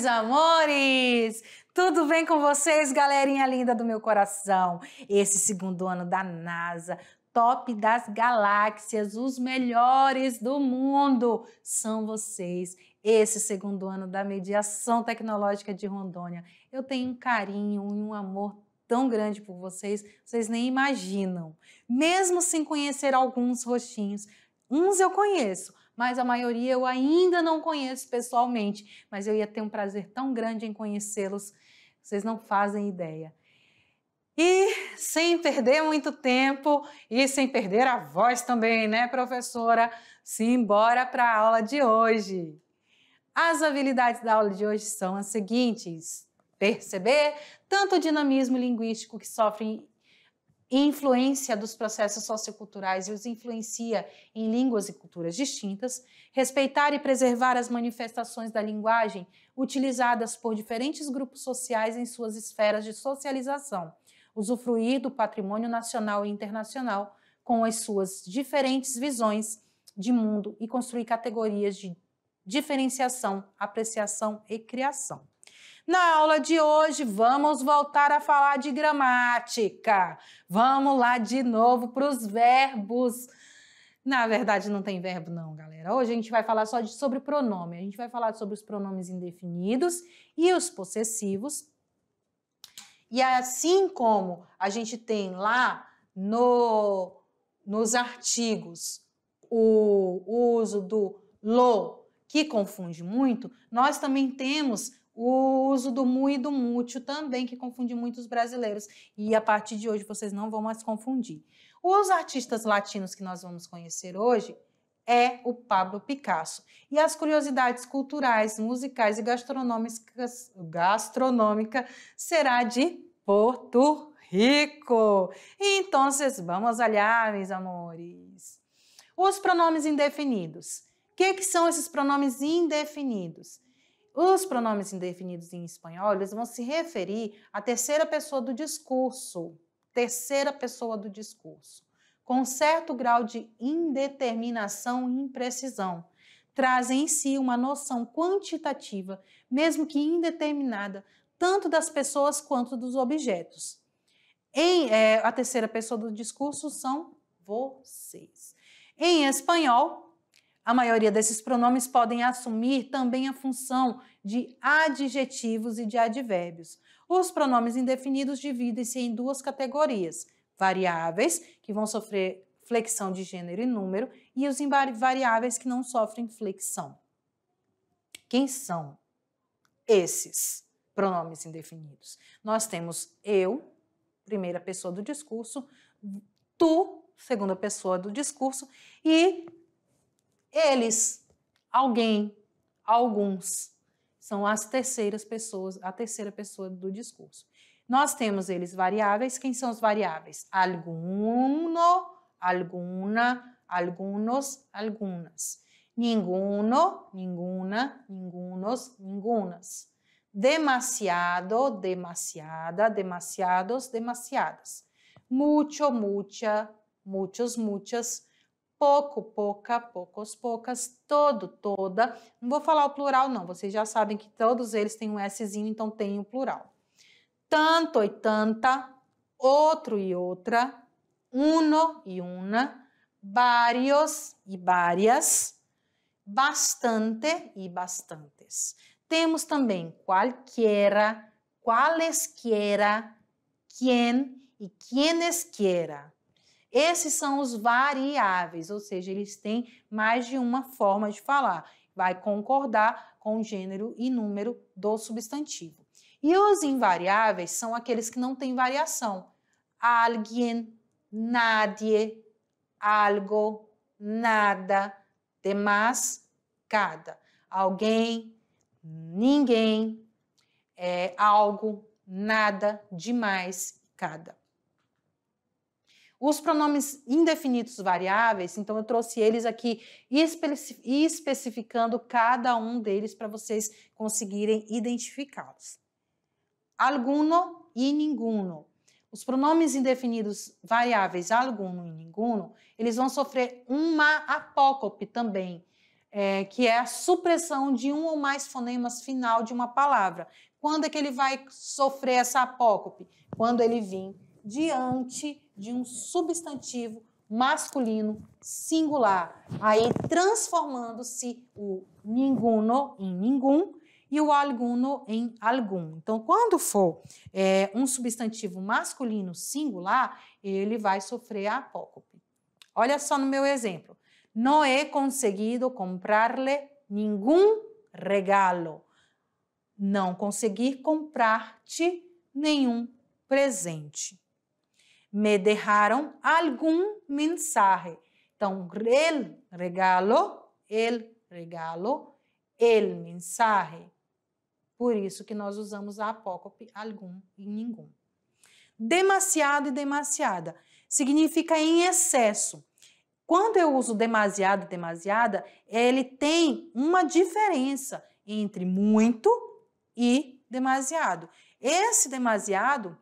meus amores! Tudo bem com vocês, galerinha linda do meu coração? Esse segundo ano da NASA, top das galáxias, os melhores do mundo são vocês. Esse segundo ano da mediação tecnológica de Rondônia. Eu tenho um carinho e um amor tão grande por vocês, vocês nem imaginam. Mesmo sem conhecer alguns rostinhos, uns eu conheço, mas a maioria eu ainda não conheço pessoalmente, mas eu ia ter um prazer tão grande em conhecê-los, vocês não fazem ideia. E sem perder muito tempo e sem perder a voz também, né, professora? Simbora para a aula de hoje. As habilidades da aula de hoje são as seguintes: perceber tanto o dinamismo linguístico que sofrem influência dos processos socioculturais e os influencia em línguas e culturas distintas, respeitar e preservar as manifestações da linguagem utilizadas por diferentes grupos sociais em suas esferas de socialização, usufruir do patrimônio nacional e internacional com as suas diferentes visões de mundo e construir categorias de diferenciação, apreciação e criação. Na aula de hoje, vamos voltar a falar de gramática. Vamos lá de novo para os verbos. Na verdade, não tem verbo, não, galera. Hoje a gente vai falar só de, sobre pronome. A gente vai falar sobre os pronomes indefinidos e os possessivos. E assim como a gente tem lá no, nos artigos o, o uso do lo, que confunde muito, nós também temos o uso do mu e do mútil também, que confunde muitos brasileiros. E a partir de hoje vocês não vão mais confundir. Os artistas latinos que nós vamos conhecer hoje é o Pablo Picasso. E as curiosidades culturais, musicais e gastronômicas, gastronômica será de Porto Rico. Então, vamos olhar, meus amores. Os pronomes indefinidos. O que, que são esses pronomes indefinidos? Os pronomes indefinidos em espanhol, eles vão se referir à terceira pessoa do discurso, terceira pessoa do discurso, com certo grau de indeterminação e imprecisão. Trazem em si uma noção quantitativa, mesmo que indeterminada, tanto das pessoas quanto dos objetos. Em, é, a terceira pessoa do discurso são vocês. Em espanhol, a maioria desses pronomes podem assumir também a função de adjetivos e de advérbios. Os pronomes indefinidos dividem-se em duas categorias: variáveis, que vão sofrer flexão de gênero e número, e os invariáveis que não sofrem flexão. Quem são esses pronomes indefinidos? Nós temos eu, primeira pessoa do discurso, tu, segunda pessoa do discurso, e eles, alguém, alguns, são as terceiras pessoas, a terceira pessoa do discurso. Nós temos eles variáveis. Quem são os variáveis? Alguno, alguna, algunos, algunas. Ninguno, ninguna, ningunos, ningunas. Demasiado, demasiada, demasiados, demasiadas. Mucho, mucha, muchos, muchas pouco, pouca, poucos, poucas, todo, toda. Não vou falar o plural, não. Vocês já sabem que todos eles têm um Szinho, então tem o plural. Tanto e tanta, outro e outra, uno e una, vários e várias, bastante e bastantes. Temos também qualquer, qualesquiera, quem e quienes quiera. Esses são os variáveis, ou seja, eles têm mais de uma forma de falar. Vai concordar com o gênero e número do substantivo. E os invariáveis são aqueles que não têm variação. Alguien, nadie, algo, nada, demais, cada. Alguém, ninguém, é, algo, nada, demais, cada. Os pronomes indefinidos variáveis, então eu trouxe eles aqui especificando cada um deles para vocês conseguirem identificá-los. Alguno e ninguno. Os pronomes indefinidos variáveis alguno e ninguno, eles vão sofrer uma apócope também, é, que é a supressão de um ou mais fonemas final de uma palavra. Quando é que ele vai sofrer essa apócope? Quando ele vir diante de um substantivo masculino singular, aí transformando-se o ninguno em ningum e o alguno em algum. Então, quando for é, um substantivo masculino singular, ele vai sofrer apócope. Olha só no meu exemplo. Não he é conseguido comprar-lhe nenhum regalo. Não conseguir comprar-te nenhum presente me deixaram algum mensagem. Então, el regalo, el regalo, el mensagem. Por isso que nós usamos a apócope algum e nenhum. Demasiado e demasiada significa em excesso. Quando eu uso demasiado e demasiada, ele tem uma diferença entre muito e demasiado. Esse demasiado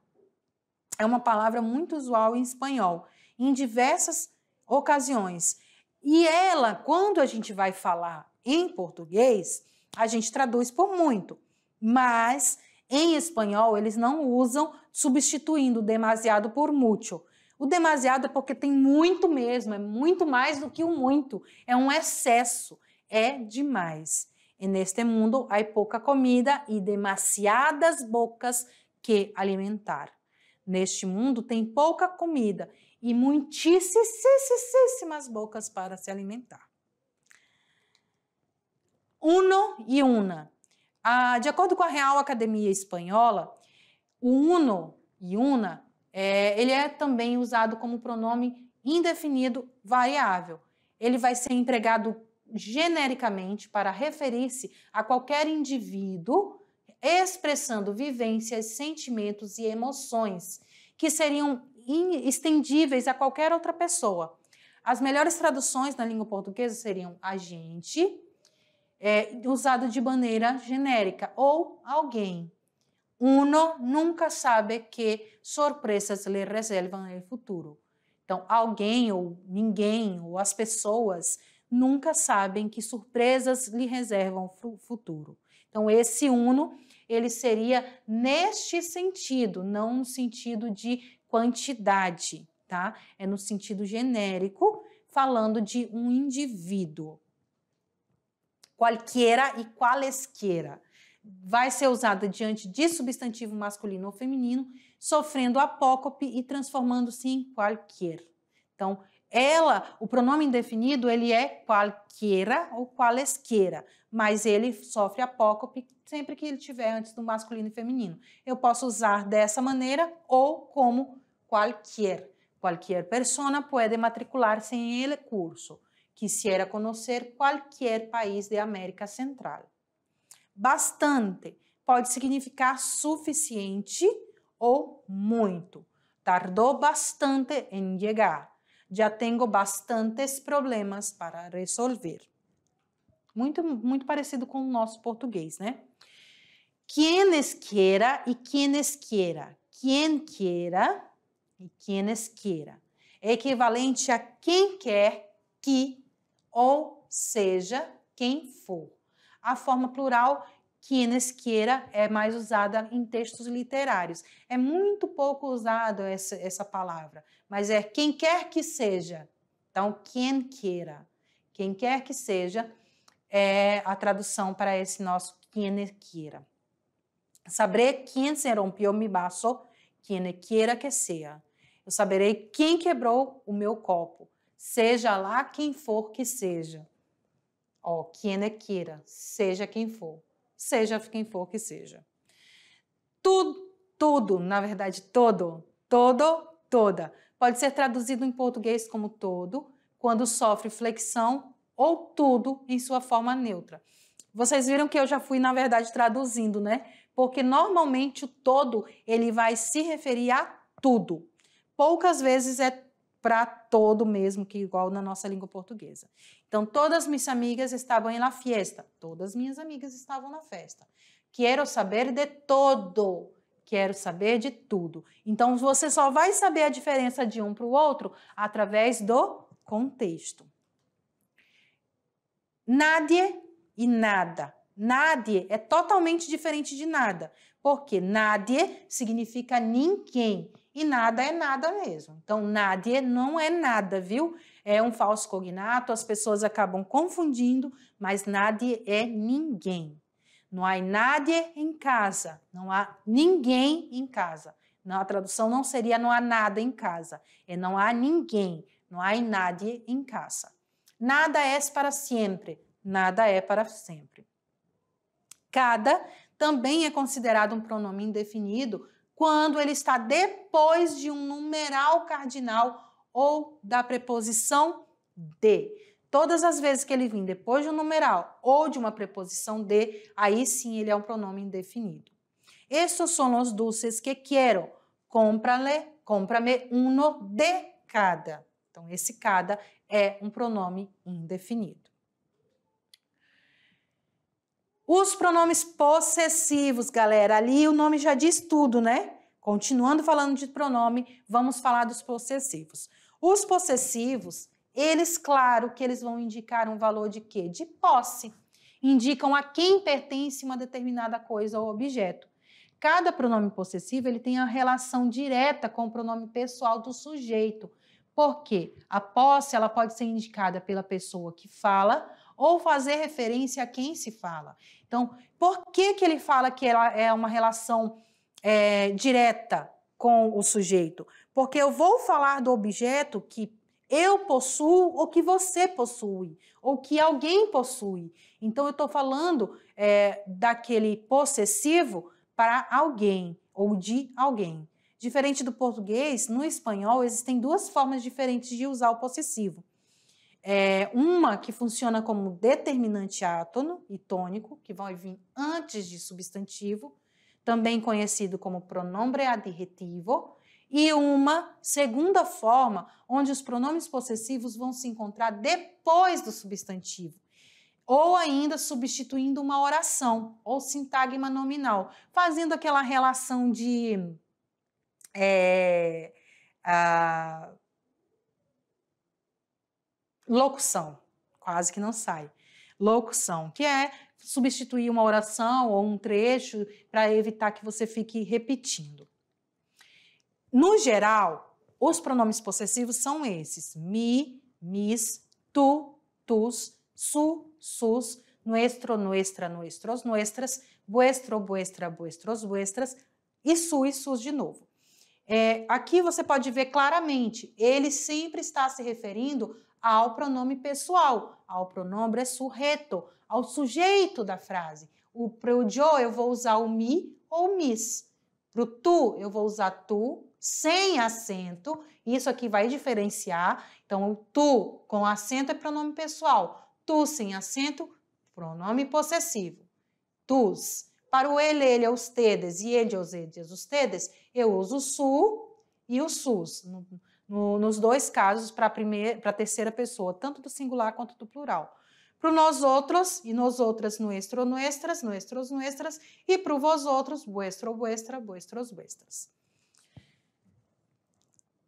é uma palavra muito usual em espanhol, em diversas ocasiões. E ela, quando a gente vai falar em português, a gente traduz por muito, mas em espanhol eles não usam substituindo demasiado por muito. O demasiado é porque tem muito mesmo, é muito mais do que o muito, é um excesso, é demais. E neste mundo há pouca comida e demasiadas bocas que alimentar. Neste mundo tem pouca comida e muitíssimas bocas para se alimentar. Uno e una. Ah, de acordo com a Real Academia Espanhola, o uno e una é, ele é também usado como pronome indefinido variável. Ele vai ser empregado genericamente para referir-se a qualquer indivíduo expressando vivências, sentimentos e emoções que seriam estendíveis a qualquer outra pessoa. As melhores traduções na língua portuguesa seriam a gente, é, usado de maneira genérica, ou alguém. Uno nunca sabe que surpresas lhe reservam no futuro. Então, alguém ou ninguém ou as pessoas nunca sabem que surpresas lhe reservam o futuro. Então, esse uno ele seria neste sentido, não no sentido de quantidade, tá? É no sentido genérico, falando de um indivíduo. Qualquera e qualesquera. Vai ser usada diante de substantivo masculino ou feminino, sofrendo apócope e transformando-se em qualquer. Então, ela, o pronome indefinido, ele é qualquera ou qualesqueira, mas ele sofre apócope sempre que ele tiver antes do masculino e feminino. Eu posso usar dessa maneira ou como qualquer. Qualquer persona pode matricular-se em ele curso. Quisiera conhecer qualquer país da América Central. Bastante pode significar suficiente ou muito. Tardou bastante em chegar já tenho bastantes problemas para resolver. Muito, muito parecido com o nosso português, né? Quienes esqueira e quienes esqueira Quien queira e quienes quiera. É equivalente a quem quer que, ou seja, quem for. A forma plural quienes esqueira é mais usada em textos literários. É muito pouco usada essa, essa palavra mas é quem quer que seja. Então, quem queira, quem quer que seja, é a tradução para esse nosso quem queira. Saberei quem se rompeu mi vaso, quem queira que seja. Eu saberei quem quebrou o meu copo, seja lá quem for que seja. Ó, oh, quem queira, seja quem for, seja quem for que seja. Tudo, tudo, na verdade, todo, todo, toda pode ser traduzido em português como todo, quando sofre flexão ou tudo em sua forma neutra. Vocês viram que eu já fui, na verdade, traduzindo, né? Porque normalmente o todo ele vai se referir a tudo. Poucas vezes é para todo mesmo, que igual na nossa língua portuguesa. Então, todas minhas amigas estavam na festa. Todas minhas amigas estavam na festa. Quero saber de todo. Quero saber de tudo. Então, você só vai saber a diferença de um para o outro através do contexto. Nadie e nada. Nadie é totalmente diferente de nada, porque nadie significa ninguém e nada é nada mesmo. Então, nadie não é nada, viu? É um falso cognato, as pessoas acabam confundindo, mas nadie é ninguém. Não há nadie em casa, não há ninguém em casa. Na a tradução não seria não há nada em casa, é não há ninguém, não há nadie em casa. Nada é para sempre, nada é para sempre. Cada também é considerado um pronome indefinido quando ele está depois de um numeral cardinal ou da preposição de. Todas as vezes que ele vir depois de um numeral ou de uma preposição de, aí sim ele é um pronome indefinido. Estos são os dulces que quiero. Cómprale, cómprame uno de cada. Então, esse cada é um pronome indefinido. Os pronomes possessivos, galera, ali o nome já diz tudo, né? Continuando falando de pronome, vamos falar dos possessivos. Os possessivos, eles, claro, que eles vão indicar um valor de quê? De posse. Indicam a quem pertence uma determinada coisa ou objeto. Cada pronome possessivo ele tem a relação direta com o pronome pessoal do sujeito. Por quê? A posse ela pode ser indicada pela pessoa que fala ou fazer referência a quem se fala. Então, por que, que ele fala que ela é uma relação é, direta com o sujeito? Porque eu vou falar do objeto que eu possuo ou que você possui, ou que alguém possui. Então, eu estou falando é, daquele possessivo para alguém ou de alguém. Diferente do português, no espanhol existem duas formas diferentes de usar o possessivo. É, uma que funciona como determinante átono e tônico, que vai vir antes de substantivo, também conhecido como pronombre adjetivo, e uma segunda forma, onde os pronomes possessivos vão se encontrar depois do substantivo, ou ainda substituindo uma oração ou sintagma nominal, fazendo aquela relação de. É, a, locução, quase que não sai. Locução, que é substituir uma oração ou um trecho para evitar que você fique repetindo. No geral, os pronomes possessivos são esses: mi, mis, tu, tus, su, sus, nuestro, nuestra, nuestros, nuestras, vuestro, vuestra, vuestros, vuestras e su e sus de novo. É, aqui você pode ver claramente, ele sempre está se referindo ao pronome pessoal, ao pronome sujeto, ao sujeito da frase. O pro yo eu vou usar o mi ou mis. Para o tu eu vou usar tu sem acento. Isso aqui vai diferenciar. Então, o tu com acento é pronome pessoal. Tu sem acento, pronome possessivo. Tus. Para o ele, ele, é os tedes e ele, é os eles, os tedes, eu uso o su e o sus. No, no, nos dois casos, para a primeira, para a terceira pessoa, tanto do singular quanto do plural. Para nós outros e nós outras, nuestro, nuestras, nuestros, nuestras, e para vós outros, vuestro, vuestra, vuestros, vuestras.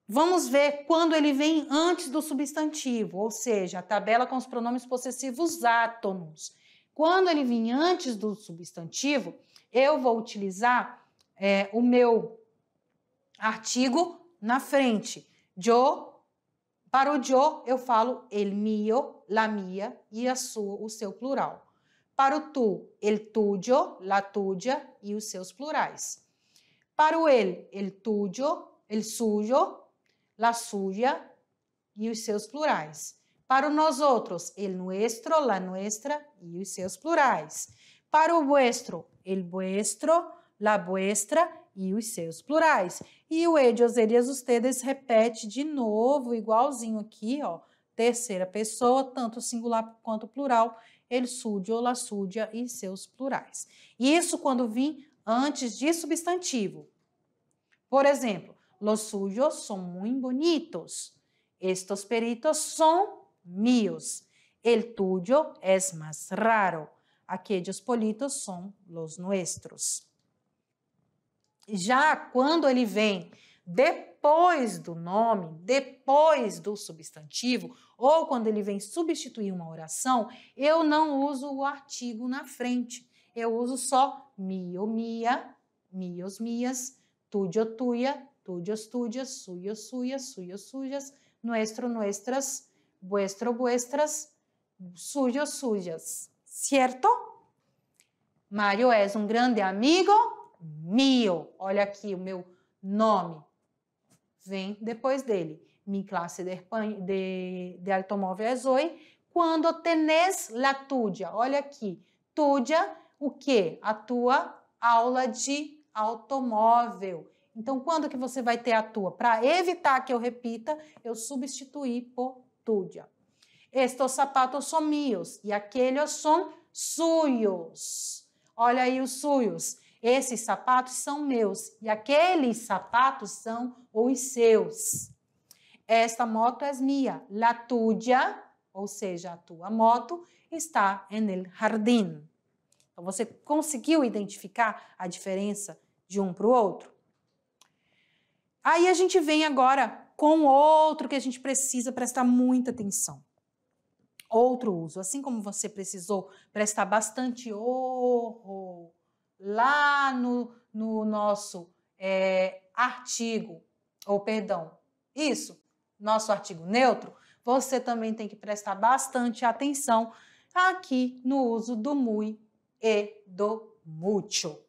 Vamos ver quando ele vem antes do substantivo, ou seja, a tabela com os pronomes possessivos átonos. Quando ele vem antes do substantivo, eu vou utilizar é, o meu artigo na frente. Yo, para o Jo, eu falo el mio, la mia e a sua, o seu plural. Para o tu, el tuyo, la tuya e os seus plurais. Para o ele, el tuyo, el suyo la suya e os seus plurais. Para nós outros, el nuestro, la nuestra e os seus plurais. Para o vuestro, el vuestro, la vuestra e os seus plurais. E o ellos, eles, ustedes repete de novo, igualzinho aqui, ó, terceira pessoa, tanto singular quanto plural, el suyo, la suya e seus plurais. Isso quando vim antes de substantivo. Por exemplo, Los suyos son muy bonitos. Estos peritos son míos. El tuyo es más raro. Aquellos politos são los nuestros. Já quando ele vem depois do nome, depois do substantivo, ou quando ele vem substituir uma oração, eu não uso o artigo na frente. Eu uso só mio, mia, mios mias, tuyo tuya, tuyos, tuyas, suyos, suyas, suyos, suyas, nuestro, nuestras, vuestro, vuestras, suyos, suyas. Certo? Mário é um grande amigo mío. Olha aqui o meu nome. Vem depois dele. Mi classe de, de, de automóvel é hoy. Quando tenés la tuya. Olha aqui. Tuya, o que? A tua aula de automóvel. Então, quando que você vai ter a tua? Para evitar que eu repita, eu substituí por tudia. Estos sapatos são meus e aqueles são suyos. Olha aí os suyos. Esses sapatos são meus e aqueles sapatos são os seus. Esta moto é minha. La tuya, ou seja, a tua moto, está en el jardim. Então, você conseguiu identificar a diferença de um para o outro? Aí a gente vem agora com outro que a gente precisa prestar muita atenção. Outro uso, assim como você precisou prestar bastante ouro lá no, no nosso é, artigo, ou perdão, isso, nosso artigo neutro, você também tem que prestar bastante atenção aqui no uso do mui e do mucho.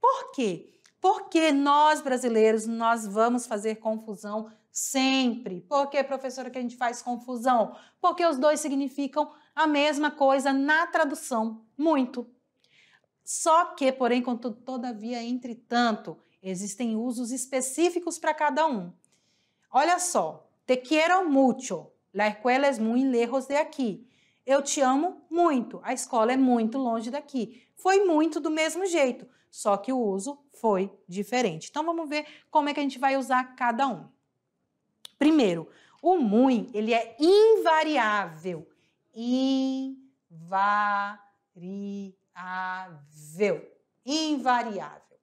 Por quê? Porque nós brasileiros nós vamos fazer confusão sempre. Por que, professora, que a gente faz confusão? Porque os dois significam a mesma coisa na tradução, muito. Só que, porém, contudo, todavia, entretanto, existem usos específicos para cada um. Olha só, te quiero mucho, la escuela es muy lejos de aquí. Eu te amo muito, a escola é muito longe daqui. Foi muito do mesmo jeito só que o uso foi diferente. Então vamos ver como é que a gente vai usar cada um. Primeiro, o muito ele é invariável. Invariável. Invariável.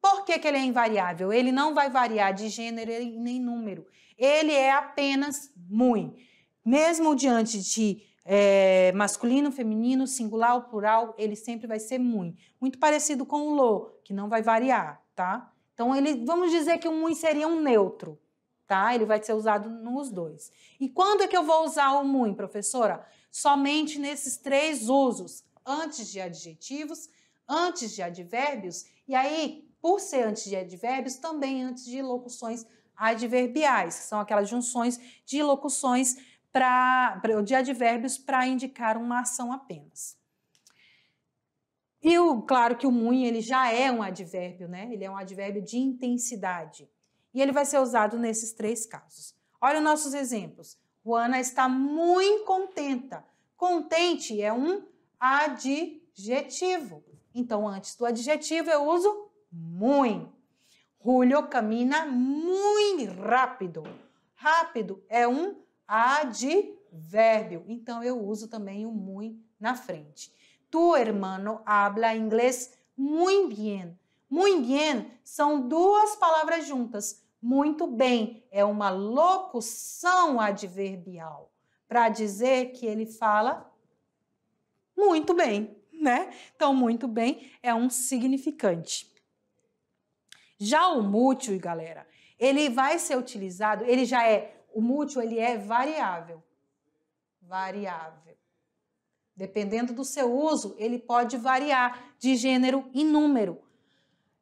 Por que, que, ele é invariável? Ele não vai variar de gênero nem número. Ele é apenas muito. Mesmo diante de é, masculino, feminino, singular ou plural, ele sempre vai ser muito. Muito parecido com o lo, que não vai variar, tá? Então, ele, vamos dizer que o muito seria um neutro, tá? Ele vai ser usado nos dois. E quando é que eu vou usar o muito, professora? Somente nesses três usos, antes de adjetivos, antes de advérbios, e aí, por ser antes de advérbios, também antes de locuções adverbiais, que são aquelas junções de locuções para de advérbios para indicar uma ação apenas. E o, claro que o muito ele já é um advérbio, né? Ele é um advérbio de intensidade. E ele vai ser usado nesses três casos. Olha os nossos exemplos. Juana está muito contenta. Contente é um adjetivo. Então, antes do adjetivo, eu uso muito. Julio camina muito rápido. Rápido é um advérbio. Então eu uso também o muy na frente. Tu hermano habla inglês muy bien. Muy bien são duas palavras juntas. Muito bem é uma locução adverbial para dizer que ele fala muito bem, né? Então, muito bem é um significante. Já o mútil, galera, ele vai ser utilizado, ele já é o múltiplo ele é variável. Variável. Dependendo do seu uso, ele pode variar de gênero e número.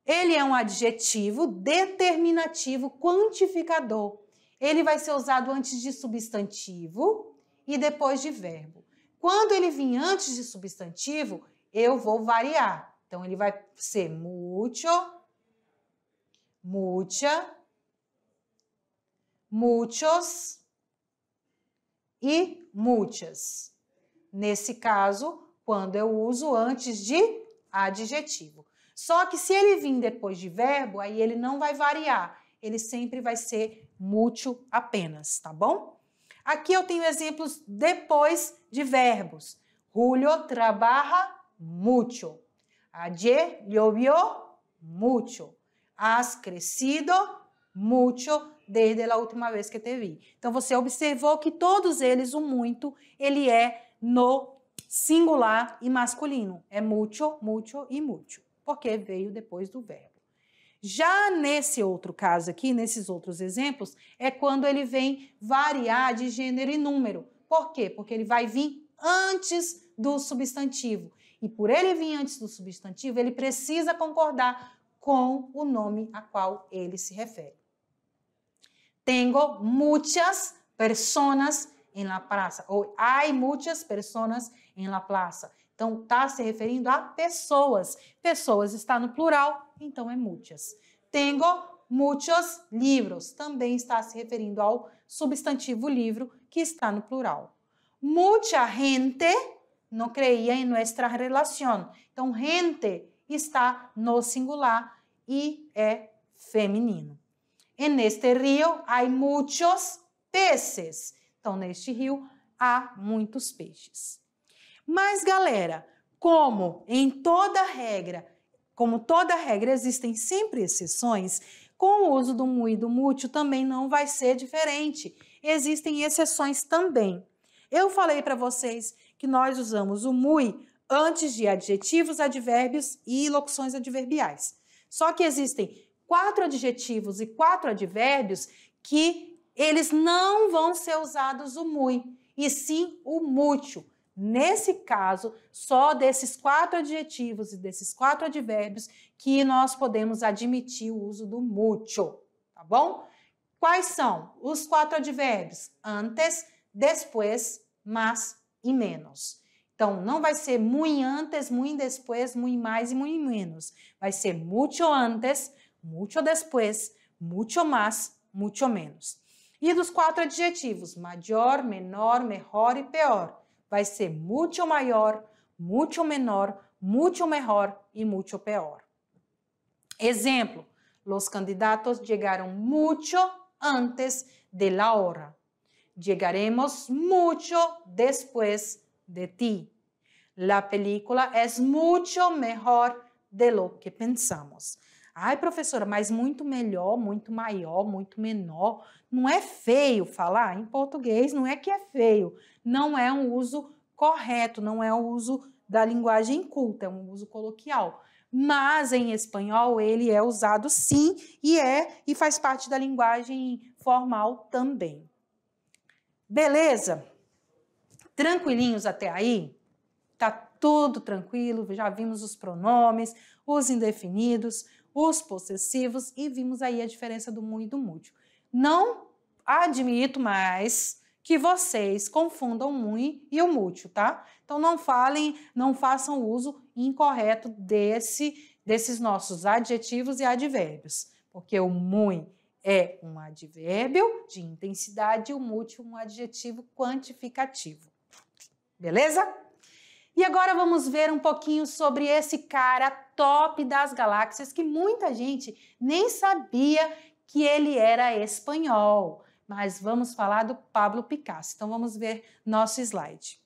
Ele é um adjetivo determinativo quantificador. Ele vai ser usado antes de substantivo e depois de verbo. Quando ele vir antes de substantivo, eu vou variar. Então, ele vai ser mucho, mucha, muchos e muitas. Nesse caso, quando eu uso antes de adjetivo. Só que se ele vir depois de verbo, aí ele não vai variar. Ele sempre vai ser mútil apenas, tá bom? Aqui eu tenho exemplos depois de verbos. Julio trabalha mucho. Ayer llovió mucho. Has crescido mucho desde a última vez que te vi. Então você observou que todos eles, o muito, ele é no singular e masculino. É mucho, mucho e mucho, porque veio depois do verbo. Já nesse outro caso aqui, nesses outros exemplos, é quando ele vem variar de gênero e número. Por quê? Porque ele vai vir antes do substantivo. E por ele vir antes do substantivo, ele precisa concordar com o nome a qual ele se refere. Tengo muchas personas em la praça. Ou hay muitas pessoas em la plaza. Então, está se referindo a pessoas. Pessoas está no plural, então é muitas. Tengo muitos livros. Também está se referindo ao substantivo livro, que está no plural. Mucha gente não creía em nossa relação. Então, gente está no singular e é feminino. En este rio há muitos peces. Então, neste rio há muitos peixes. Mas, galera, como em toda regra, como toda regra existem sempre exceções, com o uso do mu e do também não vai ser diferente. Existem exceções também. Eu falei para vocês que nós usamos o mui antes de adjetivos, advérbios e locuções adverbiais. Só que existem quatro adjetivos e quatro advérbios que eles não vão ser usados o muito, e sim o mútil. Nesse caso, só desses quatro adjetivos e desses quatro advérbios que nós podemos admitir o uso do mucho, tá bom? Quais são os quatro advérbios? Antes, depois, mas e menos. Então, não vai ser muito antes, muito depois, muito mais e muito menos. Vai ser muito antes, mucho después, mucho más, mucho menos. E dos quatro adjetivos, maior, menor, melhor e pior, vai ser muito maior, muito menor, muito melhor e muito pior. Exemplo: Los candidatos chegaram mucho antes de la hora. Llegaremos mucho después de ti. La película es mucho mejor de lo que pensamos. Ai, professora, mas muito melhor, muito maior, muito menor. Não é feio falar em português, não é que é feio. Não é um uso correto, não é o um uso da linguagem culta, é um uso coloquial. Mas em espanhol ele é usado sim e é e faz parte da linguagem formal também. Beleza? Tranquilinhos até aí? Tá tudo tranquilo, já vimos os pronomes, os indefinidos, os possessivos e vimos aí a diferença do mui e do mútil. Não admito mais que vocês confundam o mui e o mútil, tá? Então não falem, não façam uso incorreto desse desses nossos adjetivos e advérbios, porque o mui é um advérbio de intensidade e o mútil um adjetivo quantificativo. Beleza? E agora vamos ver um pouquinho sobre esse cara top das galáxias que muita gente nem sabia que ele era espanhol. Mas vamos falar do Pablo Picasso. Então vamos ver nosso slide.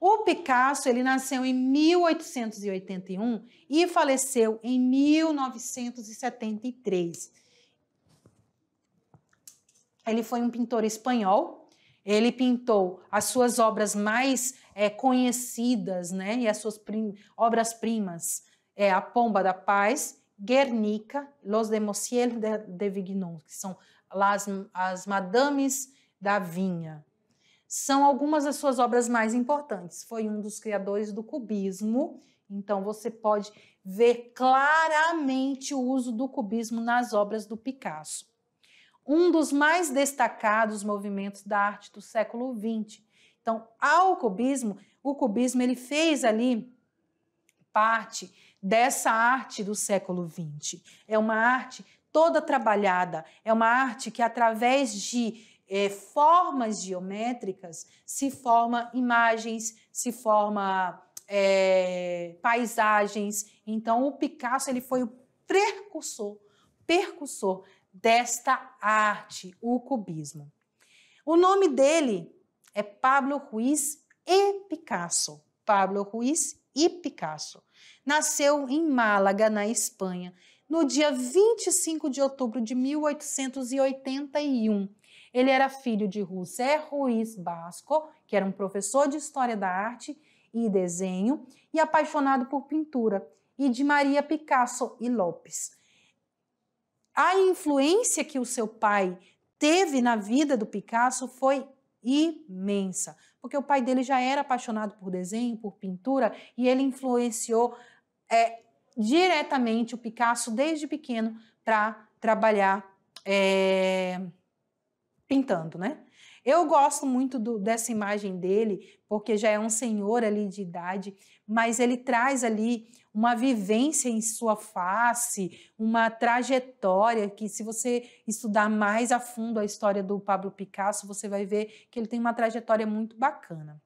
O Picasso ele nasceu em 1881 e faleceu em 1973. Ele foi um pintor espanhol ele pintou as suas obras mais é, conhecidas, né? E as suas prim obras-primas. É A Pomba da Paz, Guernica, Los Demoiselles de, de Vignon, que são las, as Madames da Vinha. São algumas das suas obras mais importantes. Foi um dos criadores do cubismo, então você pode ver claramente o uso do cubismo nas obras do Picasso um dos mais destacados movimentos da arte do século XX. Então, ao cubismo, o cubismo ele fez ali parte dessa arte do século XX. É uma arte toda trabalhada, é uma arte que através de é, formas geométricas se forma imagens, se forma é, paisagens. Então, o Picasso ele foi o precursor, percussor desta arte, o cubismo. O nome dele é Pablo Ruiz e Picasso. Pablo Ruiz e Picasso. Nasceu em Málaga, na Espanha, no dia 25 de outubro de 1881. Ele era filho de José Ruiz Basco, que era um professor de História da Arte e Desenho e apaixonado por pintura, e de Maria Picasso e Lopes a influência que o seu pai teve na vida do Picasso foi imensa, porque o pai dele já era apaixonado por desenho, por pintura, e ele influenciou é, diretamente o Picasso desde pequeno para trabalhar é, pintando, né? Eu gosto muito do, dessa imagem dele, porque já é um senhor ali de idade, mas ele traz ali uma vivência em sua face, uma trajetória que, se você estudar mais a fundo a história do Pablo Picasso, você vai ver que ele tem uma trajetória muito bacana.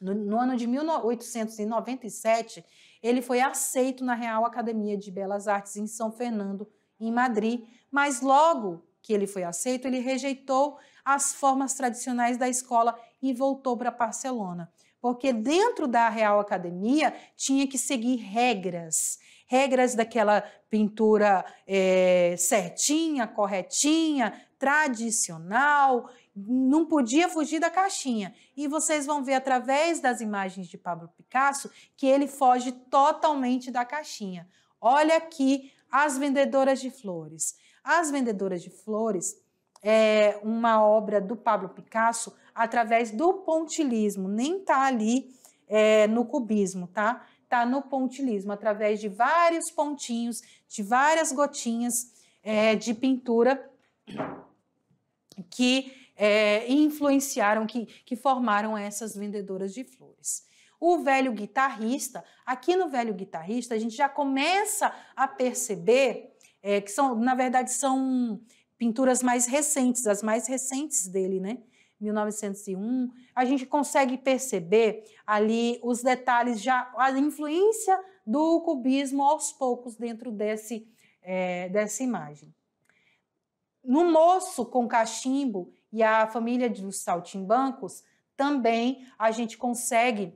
No, no ano de 1897, ele foi aceito na Real Academia de Belas Artes em São Fernando, em Madrid, mas logo que ele foi aceito, ele rejeitou as formas tradicionais da escola e voltou para Barcelona porque dentro da Real Academia tinha que seguir regras. Regras daquela pintura é, certinha, corretinha, tradicional, não podia fugir da caixinha. E vocês vão ver através das imagens de Pablo Picasso que ele foge totalmente da caixinha. Olha aqui as vendedoras de flores. As vendedoras de flores é uma obra do Pablo Picasso através do pontilismo, nem tá ali é, no cubismo, tá? tá no pontilismo, através de vários pontinhos, de várias gotinhas é, de pintura que é, influenciaram, que, que formaram essas vendedoras de flores. O velho guitarrista, aqui no velho guitarrista, a gente já começa a perceber é, que são, na verdade, são pinturas mais recentes, as mais recentes dele, né? 1901, a gente consegue perceber ali os detalhes, já a influência do cubismo aos poucos dentro desse, é, dessa imagem. No Moço com Cachimbo e a Família dos Saltimbancos, também a gente consegue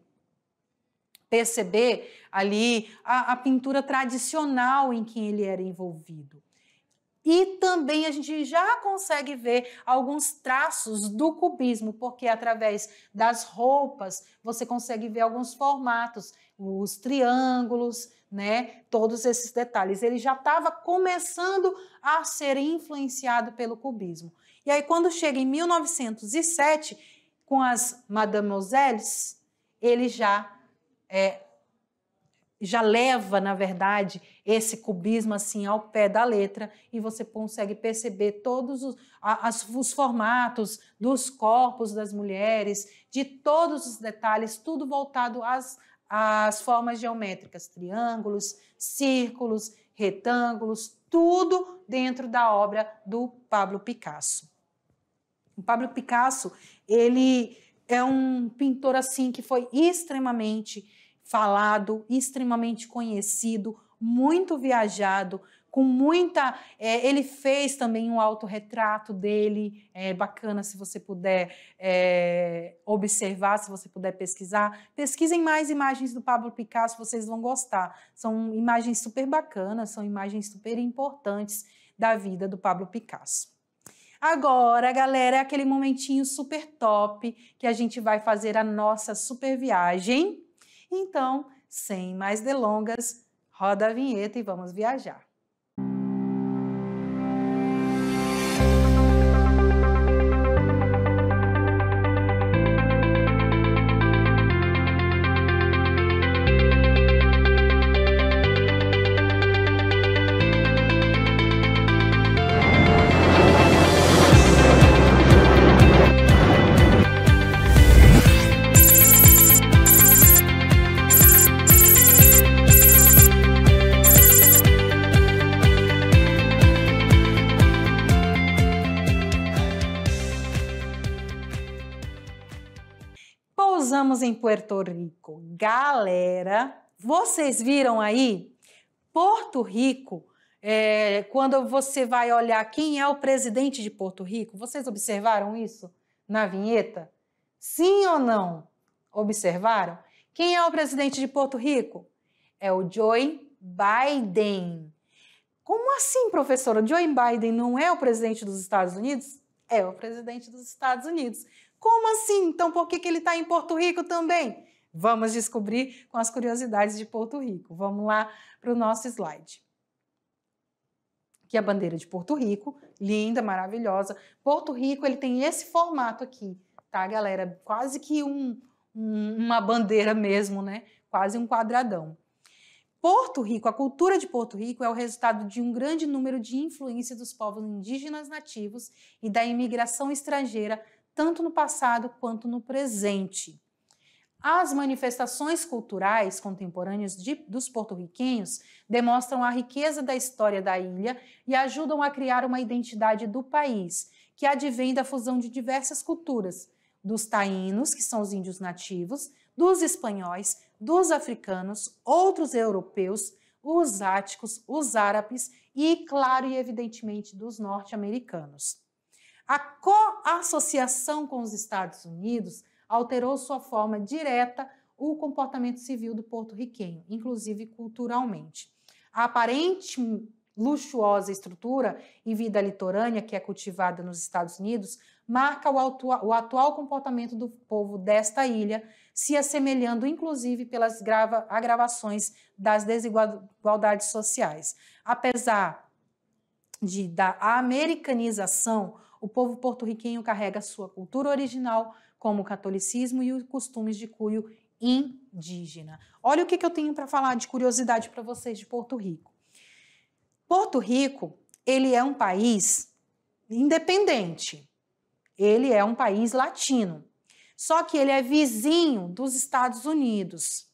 perceber ali a, a pintura tradicional em que ele era envolvido. E também a gente já consegue ver alguns traços do cubismo, porque através das roupas você consegue ver alguns formatos, os triângulos, né? Todos esses detalhes. Ele já estava começando a ser influenciado pelo cubismo. E aí, quando chega em 1907, com as Mademoiselles, ele já é, já leva, na verdade, esse cubismo assim ao pé da letra e você consegue perceber todos os, as, os formatos dos corpos das mulheres, de todos os detalhes, tudo voltado às, às formas geométricas, triângulos, círculos, retângulos, tudo dentro da obra do Pablo Picasso. O Pablo Picasso, ele é um pintor assim que foi extremamente falado, extremamente conhecido, muito viajado, com muita. É, ele fez também um autorretrato dele, é bacana se você puder é, observar, se você puder pesquisar. Pesquisem mais imagens do Pablo Picasso, vocês vão gostar. São imagens super bacanas, são imagens super importantes da vida do Pablo Picasso. Agora, galera, é aquele momentinho super top que a gente vai fazer a nossa super viagem. Então, sem mais delongas, Roda a vinheta e vamos viajar. em Puerto Rico. Galera, vocês viram aí? Porto Rico, é, quando você vai olhar quem é o presidente de Porto Rico, vocês observaram isso na vinheta? Sim ou não? Observaram? Quem é o presidente de Porto Rico? É o Joe Biden. Como assim, professora? Joe Biden não é o presidente dos Estados Unidos? É o presidente dos Estados Unidos. Como assim? Então por que, que ele está em Porto Rico também? Vamos descobrir com as curiosidades de Porto Rico. Vamos lá para o nosso slide. Que é a bandeira de Porto Rico, linda, maravilhosa. Porto Rico ele tem esse formato aqui, tá, galera? Quase que um, um, uma bandeira mesmo, né? Quase um quadradão. Porto Rico, a cultura de Porto Rico é o resultado de um grande número de influências dos povos indígenas nativos e da imigração estrangeira tanto no passado quanto no presente. As manifestações culturais contemporâneas de, dos porto-riquenhos demonstram a riqueza da história da ilha e ajudam a criar uma identidade do país, que advém da fusão de diversas culturas, dos taínos, que são os índios nativos, dos espanhóis, dos africanos, outros europeus, os áticos, os árabes e, claro e evidentemente, dos norte-americanos. A coassociação com os Estados Unidos alterou sua forma direta o comportamento civil do porto-riquenho, inclusive culturalmente. A aparente luxuosa estrutura e vida litorânea que é cultivada nos Estados Unidos marca o, o atual comportamento do povo desta ilha, se assemelhando inclusive pelas grava agravações das desigualdades sociais. Apesar de, da americanização o povo porto-riquenho carrega sua cultura original, como o catolicismo e os costumes de cunho indígena. Olha o que, que eu tenho para falar de curiosidade para vocês de Porto Rico. Porto Rico, ele é um país independente. Ele é um país latino. Só que ele é vizinho dos Estados Unidos.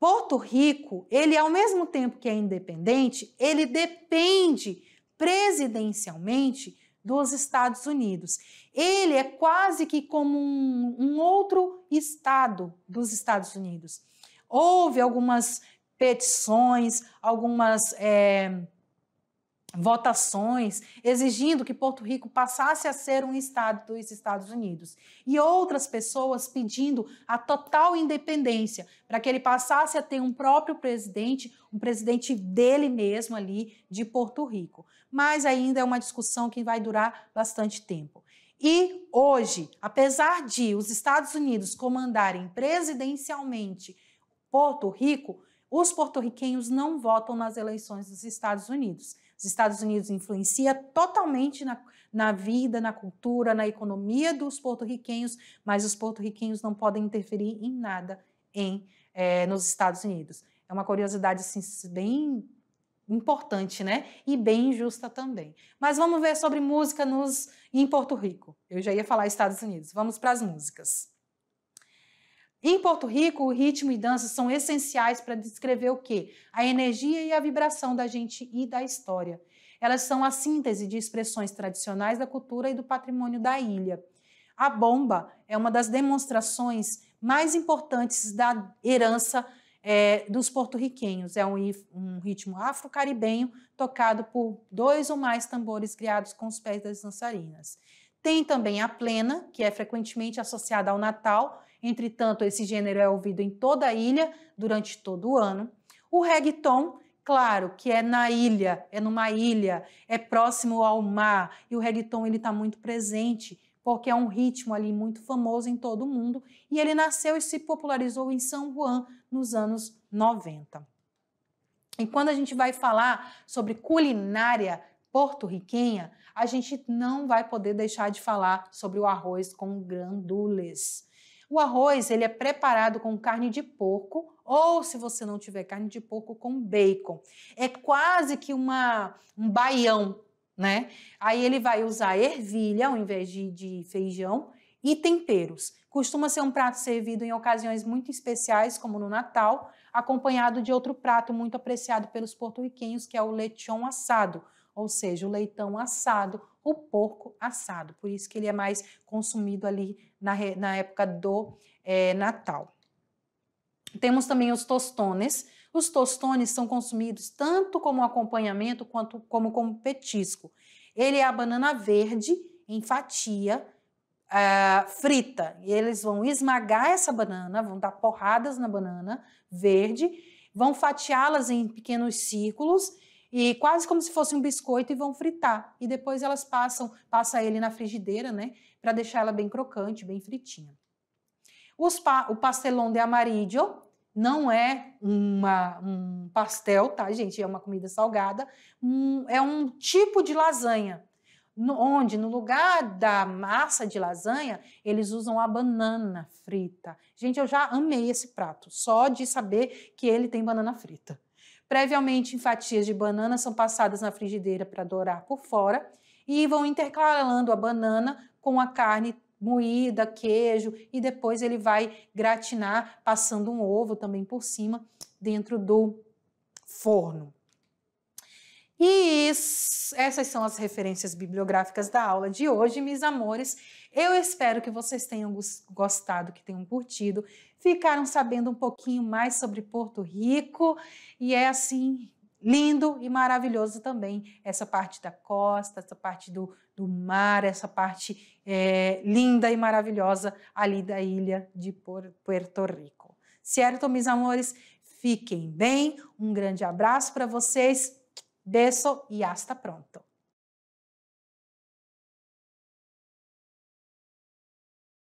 Porto Rico, ele ao mesmo tempo que é independente, ele depende presidencialmente dos Estados Unidos. Ele é quase que como um, um outro estado dos Estados Unidos. Houve algumas petições, algumas é, votações exigindo que Porto Rico passasse a ser um estado dos Estados Unidos e outras pessoas pedindo a total independência para que ele passasse a ter um próprio presidente, um presidente dele mesmo ali de Porto Rico mas ainda é uma discussão que vai durar bastante tempo. E hoje, apesar de os Estados Unidos comandarem presidencialmente Porto Rico, os porto-riquenhos não votam nas eleições dos Estados Unidos. Os Estados Unidos influencia totalmente na, na vida, na cultura, na economia dos porto-riquenhos, mas os porto-riquenhos não podem interferir em nada em, eh, nos Estados Unidos. É uma curiosidade assim, bem importante, né? E bem justa também. Mas vamos ver sobre música nos em Porto Rico. Eu já ia falar Estados Unidos. Vamos para as músicas. Em Porto Rico, o ritmo e dança são essenciais para descrever o quê? A energia e a vibração da gente e da história. Elas são a síntese de expressões tradicionais da cultura e do patrimônio da ilha. A bomba é uma das demonstrações mais importantes da herança é, dos porto-riquenhos. É um, um ritmo afro-caribenho tocado por dois ou mais tambores criados com os pés das dançarinas. Tem também a plena, que é frequentemente associada ao Natal, entretanto, esse gênero é ouvido em toda a ilha durante todo o ano. O reggaeton, claro, que é na ilha, é numa ilha, é próximo ao mar, e o reggaeton está muito presente, porque é um ritmo ali muito famoso em todo o mundo, e ele nasceu e se popularizou em São Juan, nos anos 90. E quando a gente vai falar sobre culinária porto-riquenha, a gente não vai poder deixar de falar sobre o arroz com grandules. O arroz ele é preparado com carne de porco ou, se você não tiver carne de porco, com bacon. É quase que uma, um baião, né? Aí ele vai usar ervilha ao invés de, de feijão e temperos. Costuma ser um prato servido em ocasiões muito especiais, como no Natal, acompanhado de outro prato muito apreciado pelos porto-riquenhos, que é o lechon assado, ou seja, o leitão assado, o porco assado. Por isso que ele é mais consumido ali na, na época do é, Natal. Temos também os tostones. Os tostones são consumidos tanto como acompanhamento quanto como, como petisco. Ele é a banana verde em fatia, uh, frita. E eles vão esmagar essa banana, vão dar porradas na banana verde, vão fatiá-las em pequenos círculos e quase como se fosse um biscoito e vão fritar. E depois elas passam, passa ele na frigideira, né, para deixar ela bem crocante, bem fritinha. Pa o pastelão de amarillo não é uma, um pastel, tá, gente? É uma comida salgada. Um, é um tipo de lasanha no, onde no lugar da massa de lasanha eles usam a banana frita. Gente, eu já amei esse prato, só de saber que ele tem banana frita. Previamente, em fatias de banana são passadas na frigideira para dourar por fora e vão intercalando a banana com a carne moída, queijo e depois ele vai gratinar passando um ovo também por cima dentro do forno. E isso, essas são as referências bibliográficas da aula de hoje, meus amores. Eu espero que vocês tenham gostado, que tenham curtido, ficaram sabendo um pouquinho mais sobre Porto Rico e é assim lindo e maravilhoso também essa parte da costa, essa parte do, do mar, essa parte é, linda e maravilhosa ali da ilha de Porto Rico. Certo, meus amores? Fiquem bem, um grande abraço para vocês. Desço e hasta pronto.